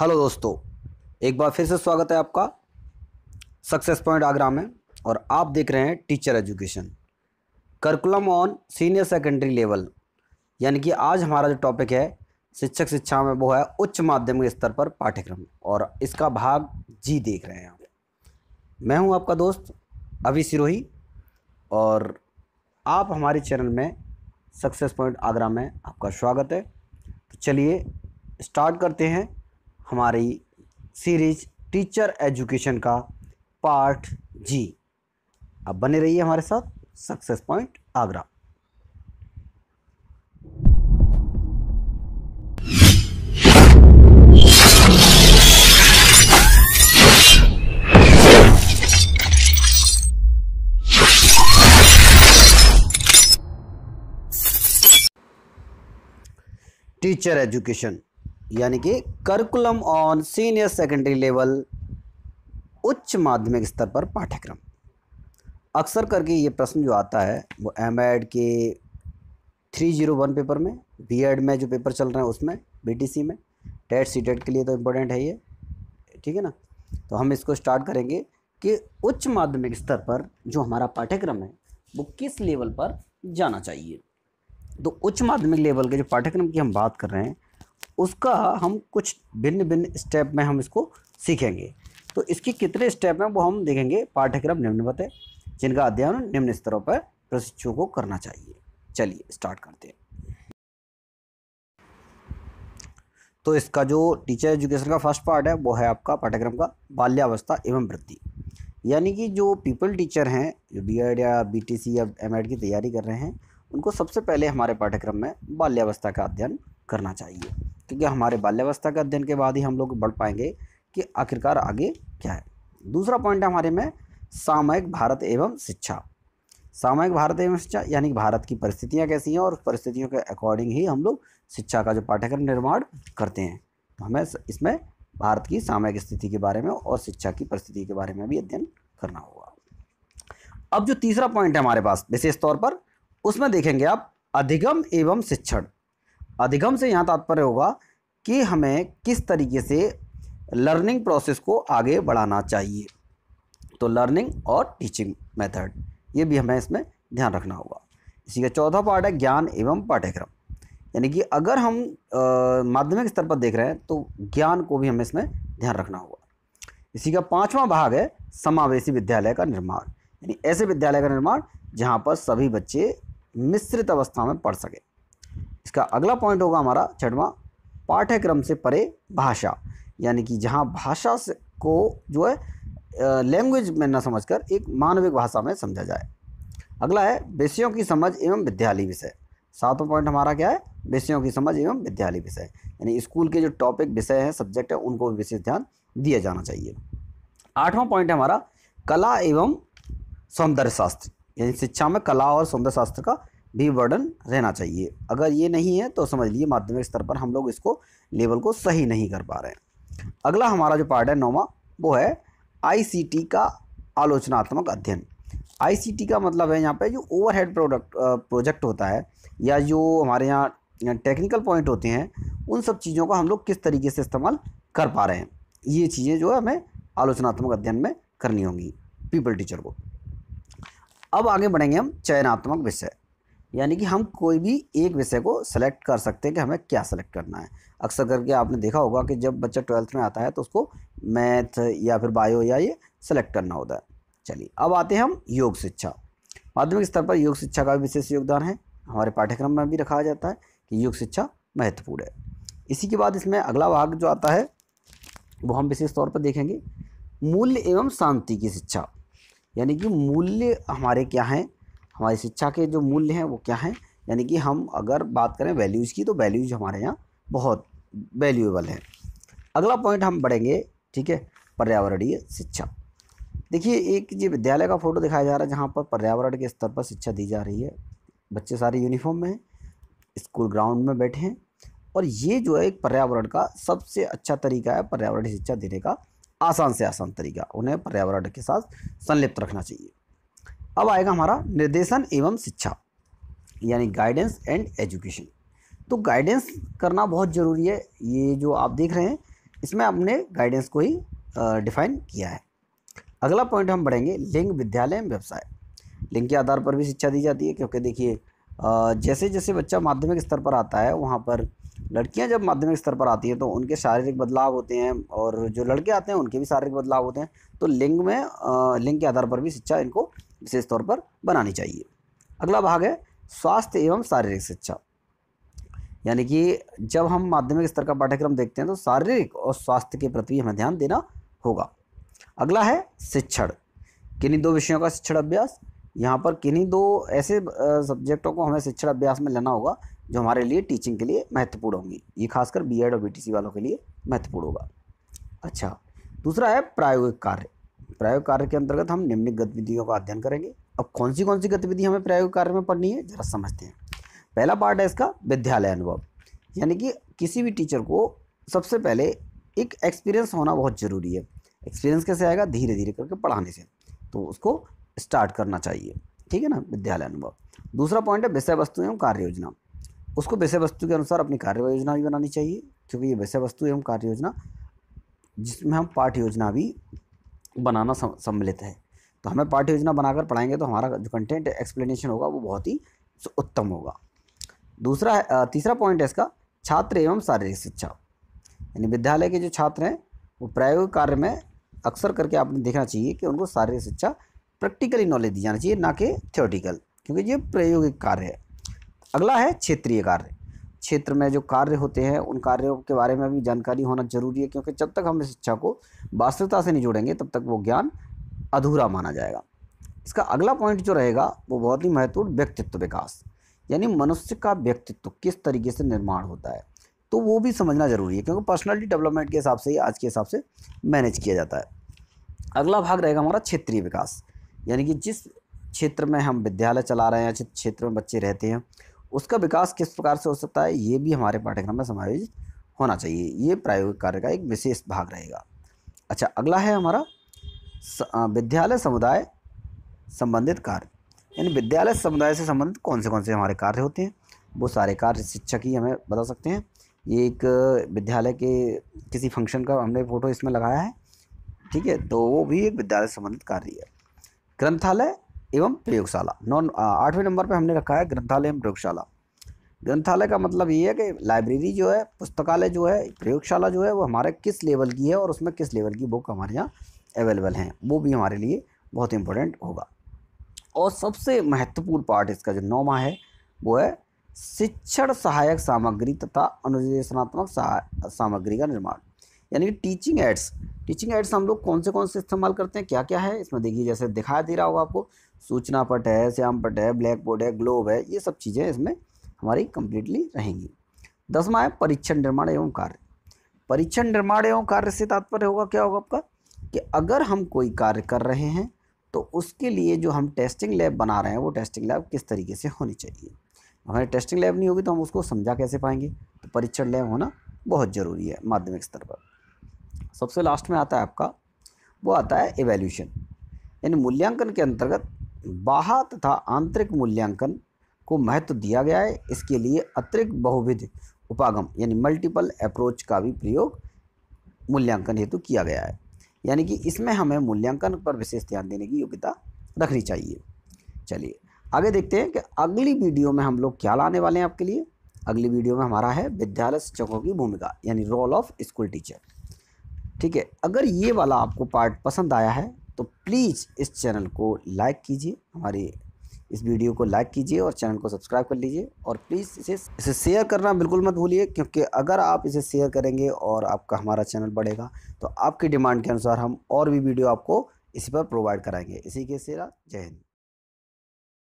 hello दोस्तों एक बार फिर से स्वागत है आपका सक्सेस पॉइंट आगरा में और आप देख रहे हैं teacher education curriculum on senior secondary level यानी कि आज हमारा जो टॉपिक है शिक्षक शिक्षा में वो है उच्च माध्यमिक स्तर पर पाठ्यक्रम और इसका भाग जी देख रहे हैं आप मैं हूं आपका दोस्त अभी सिरोही और आप हमारे चैनल में सक्सेस पॉइंट आगरा में आपका स्वागत है तो चलिए स्टार्ट करते हैं हमारी सीरीज टीचर एजुकेशन का पार्ट जी अब बने रहिए हमारे साथ success point Agra teacher education यानी कि curriculum on senior secondary level उच्च माध्यमिक स्तर पर पाठ्यक्रम अक्सर करके ये प्रश्न जो आता है वो एम एड के थ्री जीरो वन पेपर में बी एड में जो पेपर चल रहे हैं उसमें बी टी सी में टेट सी टेट के लिए तो इम्पोर्टेंट है ये ठीक है ना तो हम इसको स्टार्ट करेंगे कि उच्च माध्यमिक स्तर पर जो हमारा पाठ्यक्रम है वो किस लेवल पर जाना चाहिए तो उच्च माध्यमिक लेवल के जो पाठ्यक्रम की हम बात कर रहे हैं उसका हम कुछ भिन्न भिन्न स्टेप में हम इसको सीखेंगे तो इसकी कितने स्टेप हैं वो हम देखेंगे पाठ्यक्रम निम्नवत है जिनका अध्ययन निम्न स्तरों पर प्रशिक्षुओं को करना चाहिए चलिए स्टार्ट करते हैं तो इसका जो टीचर एजुकेशन का फर्स्ट पार्ट है वो है आपका पाठ्यक्रम का बाल्यावस्था एवं वृद्धि यानी कि जो पीपल टीचर हैं जो बी एड या बी टी सी या एम एड की तैयारी कर रहे हैं उनको सबसे पहले हमारे पाठ्यक्रम में बाल्यावस्था का अध्ययन करना चाहिए क्योंकि हमारे बाल्यावस्था के अध्ययन के बाद ही हम लोग बढ़ पाएंगे कि आखिरकार आगे क्या है दूसरा पॉइंट है हमारे में सामयिक भारत एवं शिक्षा सामयिक भारत एवं शिक्षा यानी भारत की परिस्थितियाँ कैसी हैं और परिस्थितियों के अकॉर्डिंग ही हम लोग शिक्षा का जो पाठ्यक्रम निर्माण करते हैं तो हमें इसमें भारत की सामयिक स्थिति के बारे में और शिक्षा की परिस्थिति के बारे में भी अध्ययन करना होगा अब जो तीसरा पॉइंट है हमारे पास विशेष तौर पर उसमें देखेंगे आप अधिगम एवं शिक्षण अधिगम से यहाँ तात्पर्य होगा कि हमें किस तरीके से लर्निंग प्रोसेस को आगे बढ़ाना चाहिए तो लर्निंग और टीचिंग मेथड ये भी हमें इसमें ध्यान रखना होगा इसी का चौथा पार्ट है ज्ञान एवं पाठ्यक्रम यानी कि अगर हम माध्यमिक स्तर पर देख रहे हैं तो ज्ञान को भी हमें इसमें ध्यान रखना होगा इसी का पाँचवा भाग है समावेशी विद्यालय का निर्माण यानी ऐसे विद्यालय का निर्माण जहाँ पर सभी बच्चे मिश्रित अवस्था में पढ़ सकें इसका अगला पॉइंट होगा हमारा छठवा पाठ्यक्रम से परे भाषा यानी कि जहाँ भाषा को जो है लैंग्वेज में न समझकर एक मानविक भाषा में समझा जाए अगला है विषयों की समझ एवं विद्यालय विषय सातवां पॉइंट हमारा क्या है विषयों की समझ एवं विद्यालय विषय यानी स्कूल के जो टॉपिक विषय हैं सब्जेक्ट हैं उनको विशेष ध्यान दिया जाना चाहिए आठवां पॉइंट है हमारा कला एवं सौंदर्य शास्त्र यानी शिक्षा में कला और सौंदर्य शास्त्र का भी वर्णन रहना चाहिए अगर ये नहीं है तो समझ लीजिए माध्यमिक स्तर पर हम लोग इसको लेवल को सही नहीं कर पा रहे हैं अगला हमारा जो पार्ट है नौवा वो है आईसीटी का आलोचनात्मक अध्ययन आईसीटी का मतलब है यहाँ पे जो ओवरहेड प्रोडक्ट प्रोजेक्ट होता है या जो हमारे यहाँ टेक्निकल पॉइंट होते हैं उन सब चीज़ों का हम लोग किस तरीके से इस्तेमाल कर पा रहे हैं ये चीज़ें जो है हमें आलोचनात्मक अध्ययन में करनी होंगी पीपल टीचर को अब आगे बढ़ेंगे हम चयनात्मक विषय यानी कि हम कोई भी एक विषय को सेलेक्ट कर सकते हैं कि हमें क्या सेलेक्ट करना है अक्सर करके आपने देखा होगा कि जब बच्चा ट्वेल्थ में आता है तो उसको मैथ या फिर बायो या ये सेलेक्ट करना होता है चलिए अब आते हैं हम योग शिक्षा माध्यमिक स्तर पर योग शिक्षा का विशेष योगदान है हमारे पाठ्यक्रम में भी रखा जाता है कि योग शिक्षा महत्वपूर्ण है इसी के बाद इसमें अगला भाग जो आता है वो हम विशेष तौर पर देखेंगे मूल्य एवं शांति की शिक्षा यानी कि मूल्य हमारे क्या हैं हमारी शिक्षा के जो मूल्य हैं वो क्या हैं यानी कि हम अगर बात करें वैल्यूज़ की तो वैल्यूज़ हमारे यहाँ बहुत वैल्यूएबल हैं अगला पॉइंट हम बढ़ेंगे ठीक है पर्यावरणीय शिक्षा देखिए एक ये विद्यालय का फ़ोटो दिखाया जा रहा है जहाँ पर पर्यावरण के स्तर पर शिक्षा दी जा रही है बच्चे सारे यूनिफॉर्म में हैं स्कूल ग्राउंड में बैठे हैं और ये जो है एक पर्यावरण का सबसे अच्छा तरीका है पर्यावरण शिक्षा देने का आसान से आसान तरीका उन्हें पर्यावरण के साथ संलिप्त रखना चाहिए अब आएगा हमारा निर्देशन एवं शिक्षा यानी गाइडेंस एंड एजुकेशन तो गाइडेंस करना बहुत ज़रूरी है ये जो आप देख रहे हैं इसमें आपने गाइडेंस को ही डिफाइन किया है अगला पॉइंट हम बढ़ेंगे लिंग विद्यालय एवं व्यवसाय लिंग के आधार पर भी शिक्षा दी जाती है क्योंकि देखिए जैसे जैसे बच्चा माध्यमिक स्तर पर आता है वहाँ पर लड़कियाँ जब माध्यमिक स्तर पर आती हैं तो उनके शारीरिक बदलाव होते हैं और जो लड़के आते हैं उनके भी शारीरिक बदलाव होते हैं तो लिंग में लिंग के आधार पर भी शिक्षा इनको विशेष तौर पर बनानी चाहिए अगला भाग है स्वास्थ्य एवं शारीरिक शिक्षा यानी कि जब हम माध्यमिक स्तर का पाठ्यक्रम देखते हैं तो शारीरिक और स्वास्थ्य के प्रति हमें ध्यान देना होगा अगला है शिक्षण किन्हीं दो विषयों का शिक्षण अभ्यास यहाँ पर किन्हीं दो ऐसे सब्जेक्टों को हमें शिक्षण अभ्यास में लेना होगा जो हमारे लिए टीचिंग के लिए महत्वपूर्ण होंगी ये खासकर बी और बी वालों के लिए महत्वपूर्ण होगा अच्छा दूसरा है प्रायोगिक कार्य प्रायोगिक कार्य के अंतर्गत हम निम्न गतिविधियों का अध्ययन करेंगे अब कौन सी कौन सी गतिविधि हमें प्रायोगिक कार्य में पढ़नी है जरा समझते हैं पहला पार्ट है इसका विद्यालय अनुभव यानी कि किसी भी टीचर को सबसे पहले एक एक्सपीरियंस होना बहुत ज़रूरी है एक्सपीरियंस कैसे आएगा धीरे धीरे करके पढ़ाने से तो उसको स्टार्ट करना चाहिए ठीक है ना विद्यालय अनुभव दूसरा पॉइंट है विषय वस्तु एवं कार्य योजना उसको विषय वस्तु के अनुसार अपनी कार्य योजना भी बनानी चाहिए क्योंकि ये विषय वस्तु एवं कार्य योजना जिसमें हम पाठ योजना भी बनाना सम्मिलित है तो हमें पाठ्य योजना बनाकर पढ़ाएंगे तो हमारा जो कंटेंट एक्सप्लेनेशन होगा वो बहुत ही उत्तम होगा दूसरा है तीसरा पॉइंट है इसका छात्र एवं शारीरिक शिक्षा यानी विद्यालय के जो छात्र हैं वो प्रायोगिक कार्य में अक्सर करके आपने देखना चाहिए कि उनको शारीरिक शिक्षा प्रैक्टिकली नॉलेज दी जानी चाहिए ना कि थियोटिकल क्योंकि ये प्रायोगिक कार्य है अगला है क्षेत्रीय कार्य क्षेत्र में जो कार्य होते हैं उन कार्यों के बारे में भी जानकारी होना जरूरी है क्योंकि जब तक हम इस को वास्तविकता से नहीं जोड़ेंगे तब तक वो ज्ञान अधूरा माना जाएगा इसका अगला पॉइंट जो रहेगा वो बहुत ही महत्वपूर्ण व्यक्तित्व विकास यानी मनुष्य का व्यक्तित्व किस तरीके से निर्माण होता है तो वो भी समझना ज़रूरी है क्योंकि पर्सनालिटी डेवलपमेंट के हिसाब से ही आज के हिसाब से मैनेज किया जाता है अगला भाग रहेगा हमारा क्षेत्रीय विकास यानी कि जिस क्षेत्र में हम विद्यालय चला रहे हैं जिस क्षेत्र में बच्चे रहते हैं उसका विकास किस प्रकार से हो सकता है ये भी हमारे पाठ्यक्रम में समायोजित होना चाहिए ये प्रायोगिक कार्य का एक विशेष भाग रहेगा अच्छा अगला है हमारा विद्यालय समुदाय संबंधित कार्य यानी विद्यालय समुदाय से संबंधित कौन से कौन से हमारे कार्य होते हैं वो सारे कार्य शिक्षक ही हमें बता सकते हैं ये एक विद्यालय के किसी फंक्शन का हमने फ़ोटो इसमें लगाया है ठीक है तो वो भी एक विद्यालय संबंधित कार्य है ग्रंथालय एवं प्रयोगशाला नौ आठवें नंबर पर हमने रखा है ग्रंथालय एवं प्रयोगशाला ग्रंथालय का मतलब ये है कि लाइब्रेरी जो है पुस्तकालय जो है प्रयोगशाला जो है वो हमारे किस लेवल की है और उसमें किस लेवल की बुक हमारे यहाँ अवेलेबल हैं वो भी हमारे लिए बहुत इंपॉर्टेंट होगा और सबसे महत्वपूर्ण पार्ट इसका जो नौमा है वो है शिक्षण सहायक सामग्री तथा अनुदेशनात्मक सामग्री का निर्माण यानी कि टीचिंग एड्स टीचिंग एड्स हम लोग कौन से कौन से इस्तेमाल करते हैं क्या क्या है इसमें देखिए जैसे दिखाया दे रहा होगा आपको सूचना पट है श्याम पट है ब्लैक बोर्ड है ग्लोब है ये सब चीज़ें इसमें हमारी कंप्लीटली रहेंगी दसवा है परीक्षण निर्माण एवं कार्य परीक्षण निर्माण एवं कार्य से तात्पर्य होगा क्या होगा आपका कि अगर हम कोई कार्य कर रहे हैं तो उसके लिए जो हम टेस्टिंग लैब बना रहे हैं वो टेस्टिंग लैब किस तरीके से होनी चाहिए हमारी टेस्टिंग लैब नहीं होगी तो हम उसको समझा कैसे पाएंगे तो परीक्षण लैब होना बहुत ज़रूरी है माध्यमिक स्तर पर सबसे लास्ट में आता है आपका वो आता है एवेल्यूशन यानी मूल्यांकन के अंतर्गत बाहा तथा आंतरिक मूल्यांकन को महत्व दिया गया है इसके लिए अतिरिक्त बहुविध उपागम यानी मल्टीपल अप्रोच का भी प्रयोग मूल्यांकन हेतु किया गया है यानी कि इसमें हमें मूल्यांकन पर विशेष ध्यान देने की योग्यता रखनी चाहिए चलिए आगे देखते हैं कि अगली वीडियो में हम लोग क्या लाने वाले हैं आपके लिए अगली वीडियो में हमारा है विद्यालय शिक्षकों की भूमिका यानी रोल ऑफ स्कूल टीचर ठीक है अगर ये वाला आपको पार्ट पसंद आया है तो प्लीज़ इस चैनल को लाइक कीजिए हमारी इस वीडियो को लाइक कीजिए और चैनल को सब्सक्राइब कर लीजिए और प्लीज़ इसे इसे शेयर करना बिल्कुल मत भूलिए क्योंकि अगर आप इसे शेयर करेंगे और आपका हमारा चैनल बढ़ेगा तो आपकी डिमांड के अनुसार हम और भी वीडियो आपको इसी पर प्रोवाइड कराएंगे इसी के सिरा जय हिंद